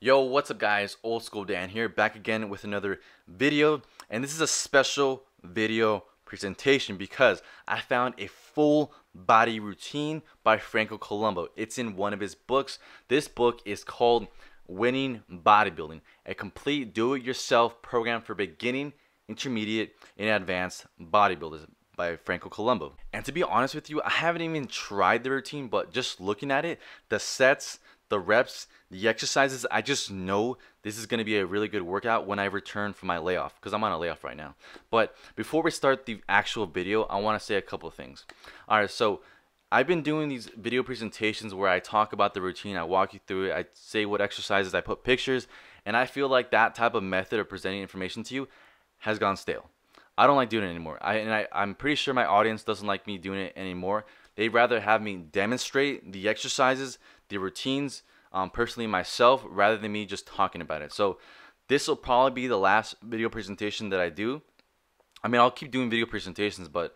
Yo, what's up guys? Old School Dan here, back again with another video. And this is a special video presentation because I found a full body routine by Franco Colombo. It's in one of his books. This book is called Winning Bodybuilding, a complete do-it-yourself program for beginning, intermediate, and advanced bodybuilders by Franco Colombo. And to be honest with you, I haven't even tried the routine, but just looking at it, the sets, the reps, the exercises. I just know this is going to be a really good workout when I return from my layoff because I'm on a layoff right now. But before we start the actual video, I want to say a couple of things. All right, so I've been doing these video presentations where I talk about the routine, I walk you through it, I say what exercises, I put pictures, and I feel like that type of method of presenting information to you has gone stale. I don't like doing it anymore. I, and I, I'm pretty sure my audience doesn't like me doing it anymore. They'd rather have me demonstrate the exercises the routines um, personally myself rather than me just talking about it. So this will probably be the last video presentation that I do. I mean, I'll keep doing video presentations, but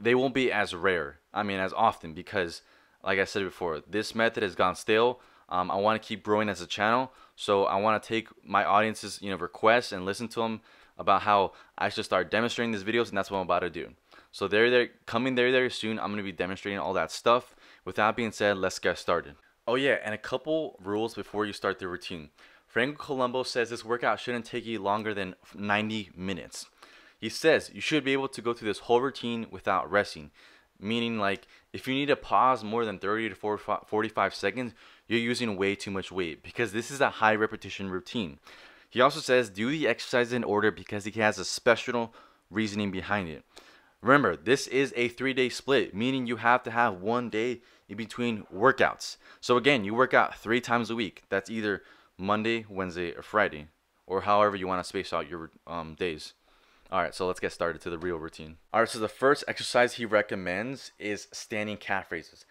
they won't be as rare. I mean, as often because, like I said before, this method has gone stale. Um, I want to keep growing as a channel, so I want to take my audience's you know requests and listen to them about how I should start demonstrating these videos, and that's what I'm about to do. So they're there, coming there, there soon. I'm gonna be demonstrating all that stuff. With that being said, let's get started. Oh yeah, and a couple rules before you start the routine. Franco Colombo says this workout shouldn't take you longer than 90 minutes. He says you should be able to go through this whole routine without resting, meaning like if you need to pause more than 30 to 45 seconds, you're using way too much weight because this is a high repetition routine. He also says do the exercise in order because he has a special reasoning behind it. Remember, this is a three day split, meaning you have to have one day in between workouts. So, again, you work out three times a week. That's either Monday, Wednesday, or Friday, or however you want to space out your um, days. All right, so let's get started to the real routine. All right, so the first exercise he recommends is standing calf raises,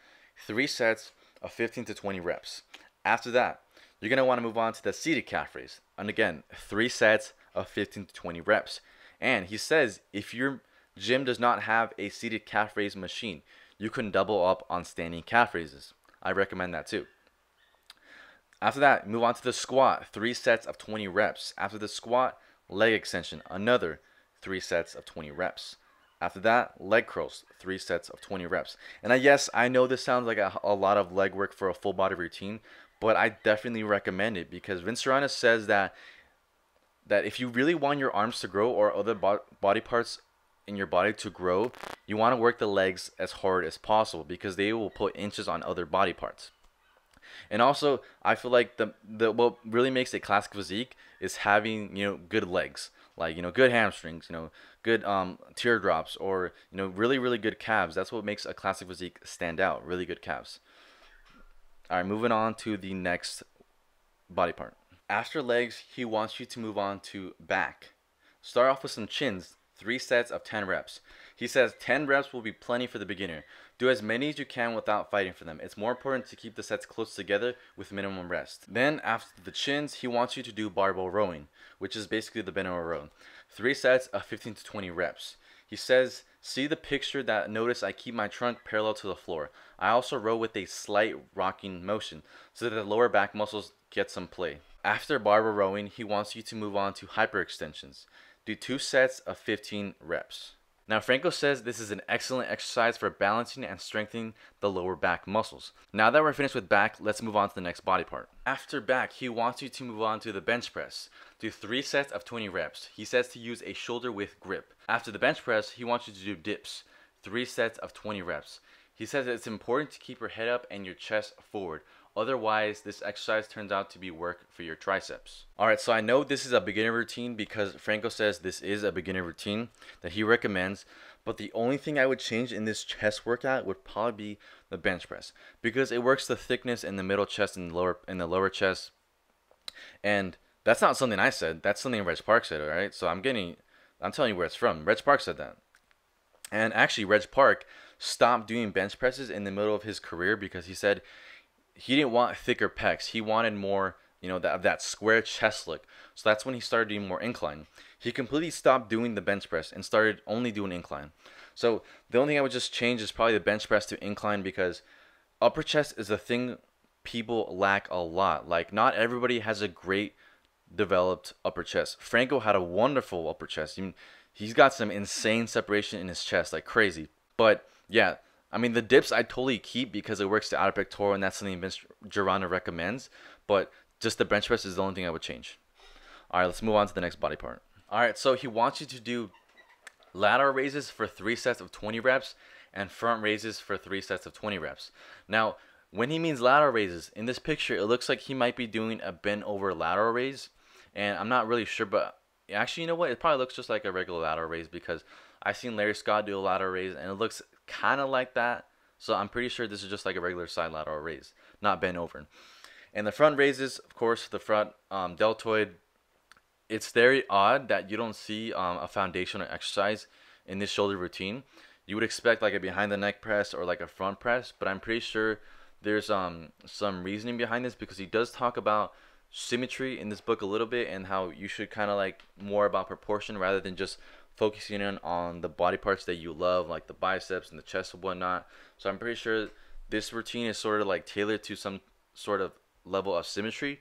three sets of 15 to 20 reps. After that, you're gonna wanna move on to the seated calf raise. And again, three sets of 15 to 20 reps. And he says if you're Gym does not have a seated calf raise machine. You can double up on standing calf raises. I recommend that too. After that, move on to the squat, three sets of 20 reps. After the squat, leg extension, another three sets of 20 reps. After that, leg curls, three sets of 20 reps. And I, yes, I know this sounds like a, a lot of leg work for a full body routine, but I definitely recommend it because Vince Serrano says that that if you really want your arms to grow or other bo- body parts in your body to grow, you want to work the legs as hard as possible because they will put inches on other body parts. And also, I feel like the, the what really makes a classic physique is having you know good legs, like you know good hamstrings, you know good um, teardrops, or you know really really good calves. That's what makes a classic physique stand out. Really good calves. All right, moving on to the next body part. After legs, he wants you to move on to back. Start off with some chins three sets of 10 reps. He says 10 reps will be plenty for the beginner. Do as many as you can without fighting for them. It's more important to keep the sets close together with minimum rest. Then after the chins, he wants you to do barbell rowing, which is basically the bent over row. Three sets of 15 to 20 reps. He says, see the picture that notice I keep my trunk parallel to the floor. I also row with a slight rocking motion so that the lower back muscles get some play. After barbell rowing, he wants you to move on to hyperextensions. Do two sets of 15 reps. Now, Franco says this is an excellent exercise for balancing and strengthening the lower back muscles. Now that we're finished with back, let's move on to the next body part. After back, he wants you to move on to the bench press. Do three sets of 20 reps. He says to use a shoulder width grip. After the bench press, he wants you to do dips, three sets of 20 reps. He says it's important to keep your head up and your chest forward, Otherwise, this exercise turns out to be work for your triceps. All right, so I know this is a beginner routine because Franco says this is a beginner routine that he recommends, but the only thing I would change in this chest workout would probably be the bench press because it works the thickness in the middle chest and lower in the lower chest. And that's not something I said. That's something Reg Park said, all right? So I'm getting I'm telling you where it's from. Reg Park said that. And actually Reg Park stopped doing bench presses in the middle of his career because he said he didn't want thicker pecs. He wanted more, you know, that that square chest look. So that's when he started doing more incline. He completely stopped doing the bench press and started only doing incline. So the only thing I would just change is probably the bench press to incline because upper chest is a thing people lack a lot. Like not everybody has a great developed upper chest. Franco had a wonderful upper chest. he's got some insane separation in his chest, like crazy. But yeah, I mean, the dips I totally keep because it works the outer pectoral, and that's something Vince Girona recommends. But just the bench press is the only thing I would change. All right, let's move on to the next body part. All right, so he wants you to do lateral raises for three sets of 20 reps and front raises for three sets of 20 reps. Now, when he means lateral raises, in this picture, it looks like he might be doing a bent over lateral raise. And I'm not really sure, but actually, you know what? It probably looks just like a regular lateral raise because I've seen Larry Scott do a lateral raise and it looks kind of like that. So I'm pretty sure this is just like a regular side lateral raise, not bent over. And the front raises, of course, the front um, deltoid. It's very odd that you don't see um, a foundational exercise in this shoulder routine. You would expect like a behind the neck press or like a front press, but I'm pretty sure there's um, some reasoning behind this because he does talk about symmetry in this book a little bit and how you should kind of like more about proportion rather than just focusing in on the body parts that you love, like the biceps and the chest and whatnot. So I'm pretty sure this routine is sort of like tailored to some sort of level of symmetry,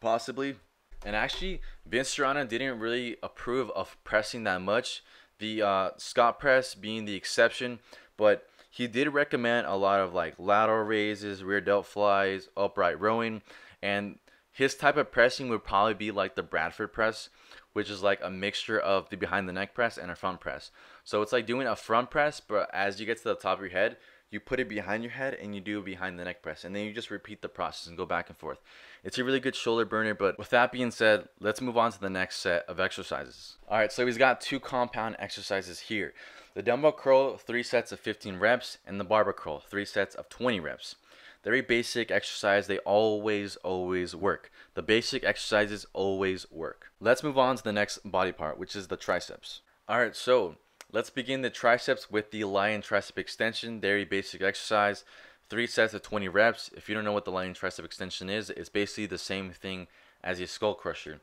possibly. And actually, Vince Serrano didn't really approve of pressing that much. The uh, Scott press being the exception, but he did recommend a lot of like lateral raises, rear delt flies, upright rowing, and his type of pressing would probably be like the Bradford press, which is like a mixture of the behind the neck press and a front press. So it's like doing a front press, but as you get to the top of your head, you put it behind your head and you do behind the neck press and then you just repeat the process and go back and forth it's a really good shoulder burner but with that being said let's move on to the next set of exercises all right so he's got two compound exercises here the dumbbell curl three sets of 15 reps and the barbell curl three sets of 20 reps very basic exercise, they always, always work. The basic exercises always work. Let's move on to the next body part, which is the triceps. All right, so let's begin the triceps with the lion tricep extension, very basic exercise, three sets of 20 reps. If you don't know what the lion tricep extension is, it's basically the same thing as a skull crusher.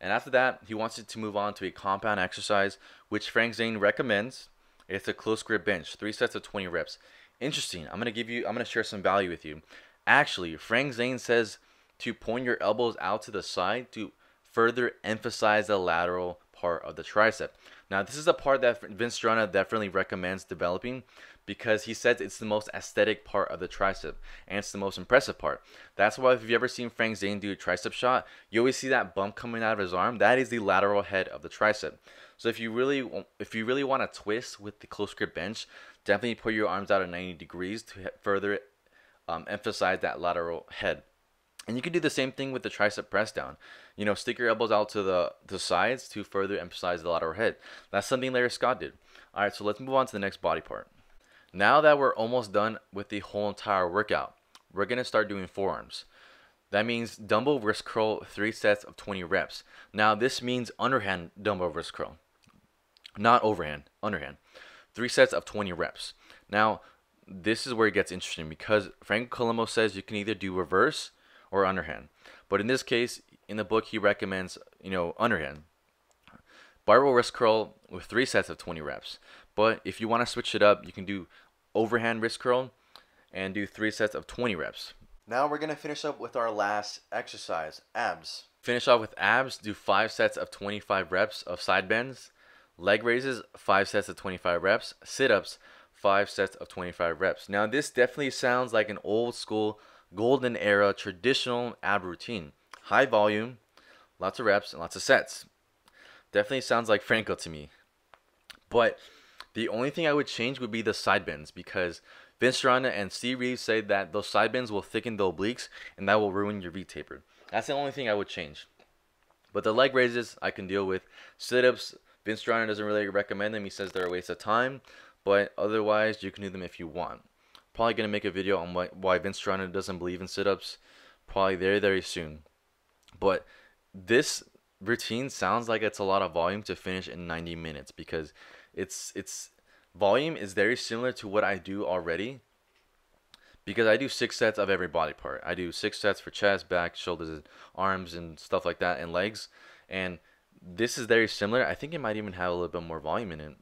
And after that, he wants you to move on to a compound exercise, which Frank Zane recommends. It's a close grip bench, three sets of 20 reps. Interesting. I'm gonna give you. I'm gonna share some value with you. Actually, Frank Zane says to point your elbows out to the side to further emphasize the lateral part of the tricep. Now, this is a part that Vince Strana definitely recommends developing because he says it's the most aesthetic part of the tricep and it's the most impressive part. That's why if you've ever seen Frank Zane do a tricep shot, you always see that bump coming out of his arm. That is the lateral head of the tricep. So if you really if you really want to twist with the close grip bench, Definitely put your arms out at 90 degrees to further um, emphasize that lateral head. And you can do the same thing with the tricep press down. You know, stick your elbows out to the, the sides to further emphasize the lateral head. That's something Larry Scott did. All right, so let's move on to the next body part. Now that we're almost done with the whole entire workout, we're going to start doing forearms. That means dumbbell wrist curl, three sets of 20 reps. Now, this means underhand dumbbell wrist curl, not overhand, underhand three sets of 20 reps. Now, this is where it gets interesting because Frank Colombo says you can either do reverse or underhand. But in this case, in the book, he recommends, you know, underhand. Barbell wrist curl with three sets of 20 reps. But if you want to switch it up, you can do overhand wrist curl and do three sets of 20 reps. Now we're going to finish up with our last exercise, abs. Finish off with abs, do five sets of 25 reps of side bends Leg raises, five sets of 25 reps. Sit ups, five sets of 25 reps. Now, this definitely sounds like an old school, golden era, traditional ab routine. High volume, lots of reps, and lots of sets. Definitely sounds like Franco to me. But the only thing I would change would be the side bends because Vince Rana and Steve Reeves say that those side bends will thicken the obliques and that will ruin your V taper. That's the only thing I would change. But the leg raises, I can deal with. Sit ups, Vince Giorno doesn't really recommend them. He says they're a waste of time, but otherwise you can do them if you want. Probably gonna make a video on why, why Vince Giorno doesn't believe in sit-ups. Probably very very soon. But this routine sounds like it's a lot of volume to finish in 90 minutes because it's it's volume is very similar to what I do already because I do six sets of every body part. I do six sets for chest, back, shoulders, arms, and stuff like that, and legs. And this is very similar. I think it might even have a little bit more volume in it.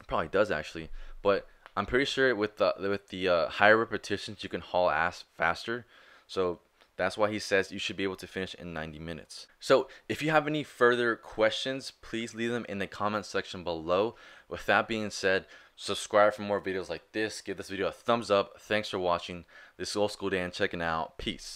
it probably does actually, but I'm pretty sure with the with the uh, higher repetitions you can haul ass faster. So that's why he says you should be able to finish in 90 minutes. So if you have any further questions, please leave them in the comment section below. With that being said, subscribe for more videos like this. Give this video a thumbs up. Thanks for watching. This is Old School Dan checking out. Peace.